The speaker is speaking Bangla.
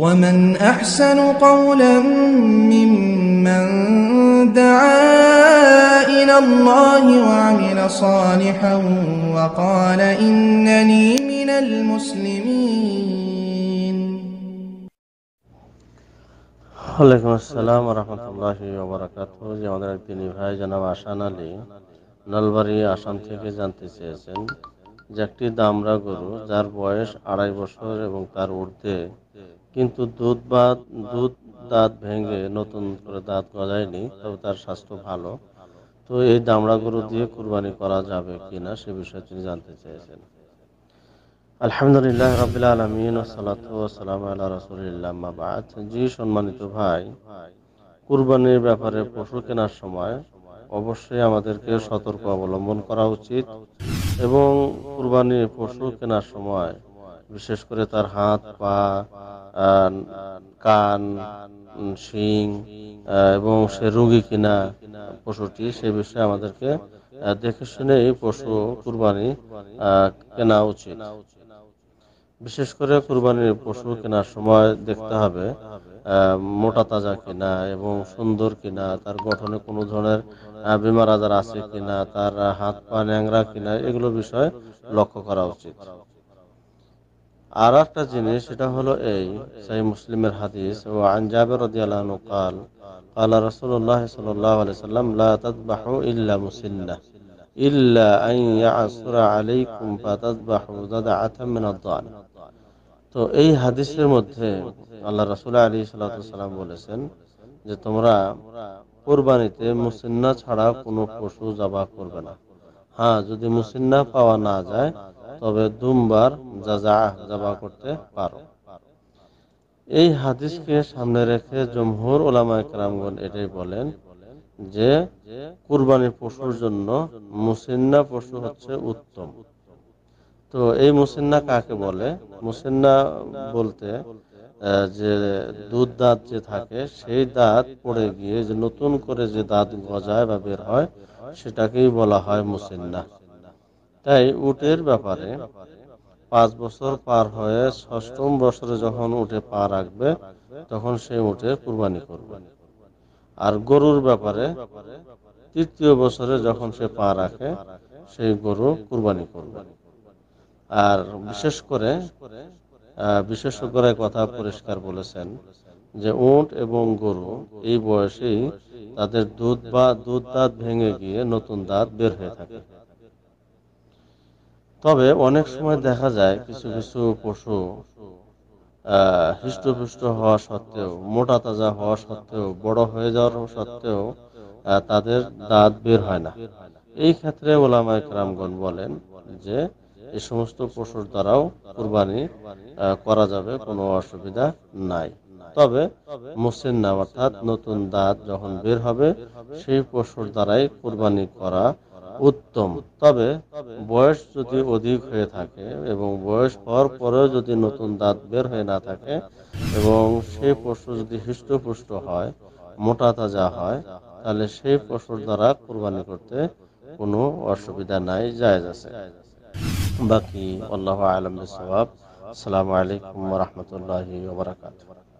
ومن أحسن قولا ممن دعا إلى الله وعمل صالحا وقال إنني من المسلمين ওয়ালাইকুম আসসালাম রহমতুল্লাহ ওবরাকাতু যে আমাদের তিনি ভাই জনাব আসান আলী নলবাড়ি আসাম থেকে জানতে চেয়েছেন যে একটি দামরা গরু যার বয়স আড়াই বছর এবং তার ঊর্ধ্বে কিন্তু দুধ বা দুধ দাঁত ভেঙে নতুন করে দাঁত গজায়নি তবে তার স্বাস্থ্য ভালো তো এই দামড়া গরু দিয়ে কুরবানি করা যাবে কিনা সে বিষয়ে তিনি জানতে চেয়েছেন আলহামদুলিল্লাহ রবিল আলমিন সালাতাম আল্লাহ রসুলিল্লাহ জি সম্মানিত ভাই কুরবানির ব্যাপারে পশু কেনার সময় অবশ্যই আমাদেরকে সতর্ক অবলম্বন করা উচিত এবং কুরবানির পশু কেনার সময় বিশেষ করে তার হাত পা কান শিং এবং সে রুগী কিনা পশুটি সে বিষয়ে আমাদেরকে দেখে শুনে এই পশু কুরবানি কেনা উচিত বিশেষ করে কুরবানির পশু কেনার সময় দেখতে হবে মোটা তাজা কিনা এবং সুন্দর কিনা তার গঠনে কোনো ধরনের বিমার আজার আছে কিনা তার হাত পা ন্যাংরা কিনা এগুলো বিষয়ে লক্ষ্য করা উচিত আর একটা জিনিস সেটা হলো এই সাই মুসলিমের হাদিস ও আঞ্জাবের কাল তো এই হাদিসের মধ্যে আল্লাহ রাসুল আলী সাল্লাম বলেছেন যে তোমরা কোরবানিতে মুসিন্না ছাড়া কোনো পশু জবা করবে না হ্যাঁ যদি মুসিন্না পাওয়া না যায় তবে দুমবার যাজা জবা করতে পারো এই হাদিসকে সামনে রেখে জমহুর ওলামা কালামগণ এটাই বলেন যে কুরবানির পশুর জন্য মুসিন্না পশু হচ্ছে উত্তম তো এই মুসিন্না কাকে বলে মুসিন্না বলতে যে দুধ দাঁত যে থাকে সেই দাঁত পড়ে গিয়ে যে নতুন করে যে দাঁত গজায় বা বের হয় সেটাকেই বলা হয় মুসিন্না তাই উটের ব্যাপারে পাঁচ বছর পার হয়ে ষষ্ঠম বছরে যখন উঠে পা রাখবে তখন সেই উঠে কুরবানি করবে আর গরুর ব্যাপারে তৃতীয় বছরে যখন সে পা রাখে সেই গরু কুরবানি করবে আর বিশেষ করে বিশেষজ্ঞরা কথা পরিষ্কার বলেছেন যে উট এবং গরু এই বয়সেই তাদের দুধ বা দুধ দাঁত ভেঙে গিয়ে নতুন দাঁত বের হয়ে থাকে তবে অনেক সময় দেখা যায় কিছু কিছু পশু হৃষ্টপুষ্ট হওয়া সত্ত্বেও মোটা তাজা হওয়া সত্ত্বেও বড় হয়ে যাওয়ার সত্ত্বেও তাদের দাঁত বের হয় না এই ক্ষেত্রে ওলামায় রামগণ বলেন যে এই সমস্ত পশুর দ্বারাও কোরবানি করা যাবে কোনো অসুবিধা নাই তবে না অর্থাৎ নতুন দাঁত যখন বের হবে সেই পশুর দ্বারাই কোরবানি করা উত্তম তবে বয়স যদি অধিক হয়ে থাকে এবং বয়স হওয়ার পরেও যদি নতুন দাঁত বের হয়ে না থাকে এবং সেই পশু যদি হৃষ্টপুষ্ট হয় মোটা তাজা হয় তাহলে সেই পশুর দ্বারা কোরবানি করতে কোনো অসুবিধা নাই যায় আছে বাকি আল্লাহ আলম সালাম আলাইকুম রহমতুল্লাহ ওবরাকাত